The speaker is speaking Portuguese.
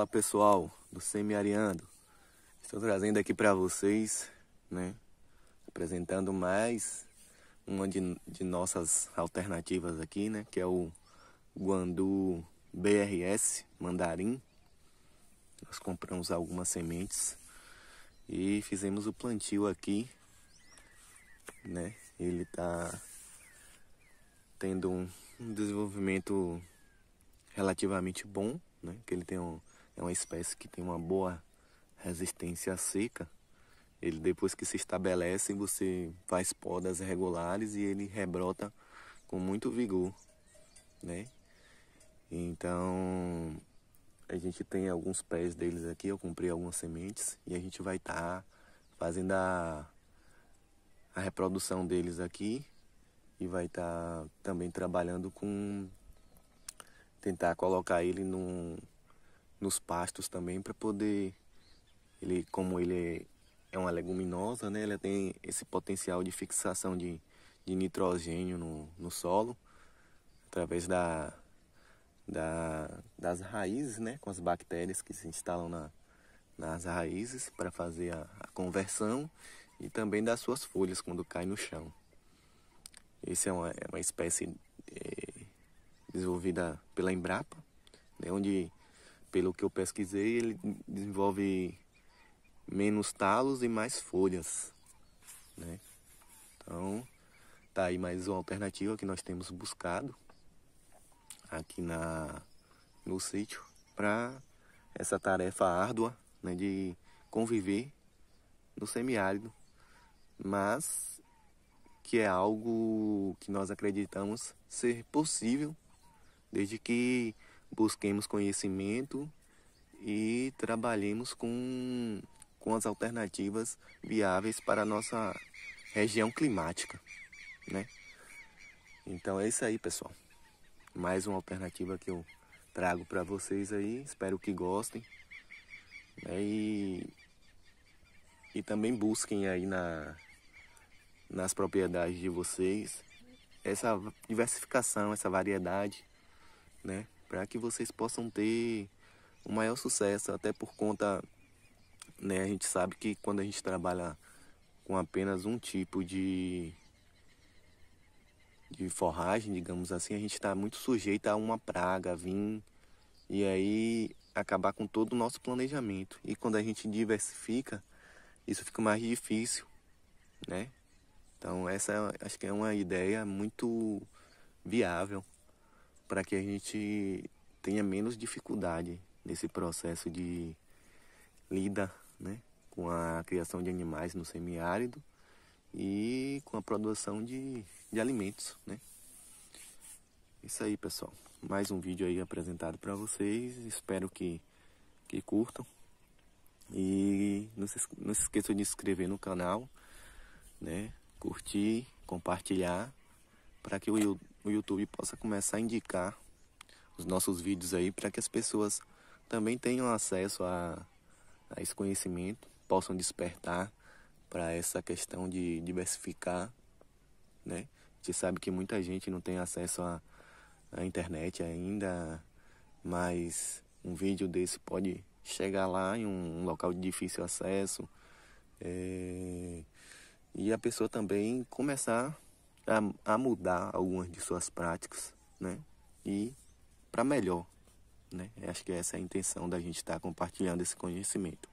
Fala pessoal do Semiariando, estou trazendo aqui para vocês, né, apresentando mais uma de, de, nossas alternativas aqui, né, que é o Guandu BRS Mandarim. Nós compramos algumas sementes e fizemos o plantio aqui, né, ele está tendo um, um desenvolvimento relativamente bom, né? Que ele tem um, é uma espécie que tem uma boa resistência à seca. Ele depois que se estabelece, você faz podas regulares e ele rebrota com muito vigor, né? Então, a gente tem alguns pés deles aqui, eu comprei algumas sementes e a gente vai estar tá fazendo a, a reprodução deles aqui e vai estar tá também trabalhando com tentar colocar ele num nos pastos também para poder ele como ele é uma leguminosa, né? ele tem esse potencial de fixação de, de nitrogênio no, no solo através da, da, das raízes, né? Com as bactérias que se instalam na, nas raízes para fazer a, a conversão e também das suas folhas quando cai no chão. Esse é uma, é uma espécie é, desenvolvida pela Embrapa, né, onde pelo que eu pesquisei, ele desenvolve menos talos e mais folhas, né? Então, tá aí mais uma alternativa que nós temos buscado aqui na no sítio para essa tarefa árdua, né, de conviver no semiárido, mas que é algo que nós acreditamos ser possível desde que busquemos conhecimento e trabalhemos com, com as alternativas viáveis para a nossa região climática, né? Então é isso aí, pessoal. Mais uma alternativa que eu trago para vocês aí. Espero que gostem. Né? E, e também busquem aí na, nas propriedades de vocês essa diversificação, essa variedade, né? para que vocês possam ter o maior sucesso, até por conta, né, a gente sabe que quando a gente trabalha com apenas um tipo de de forragem, digamos assim, a gente está muito sujeito a uma praga vir e aí acabar com todo o nosso planejamento. E quando a gente diversifica, isso fica mais difícil, né? Então essa acho que é uma ideia muito viável para que a gente tenha menos dificuldade nesse processo de lida né, com a criação de animais no semiárido e com a produção de, de alimentos. Né? Isso aí, pessoal. Mais um vídeo aí apresentado para vocês. Espero que, que curtam. E não se, não se esqueçam de se inscrever no canal, né? curtir, compartilhar, para que o o YouTube possa começar a indicar os nossos vídeos aí para que as pessoas também tenham acesso a, a esse conhecimento, possam despertar para essa questão de diversificar, né? A gente sabe que muita gente não tem acesso à, à internet ainda, mas um vídeo desse pode chegar lá em um, um local de difícil acesso é, e a pessoa também começar a, a mudar algumas de suas práticas, né? E para melhor, né? Acho que essa é a intenção da gente estar tá compartilhando esse conhecimento.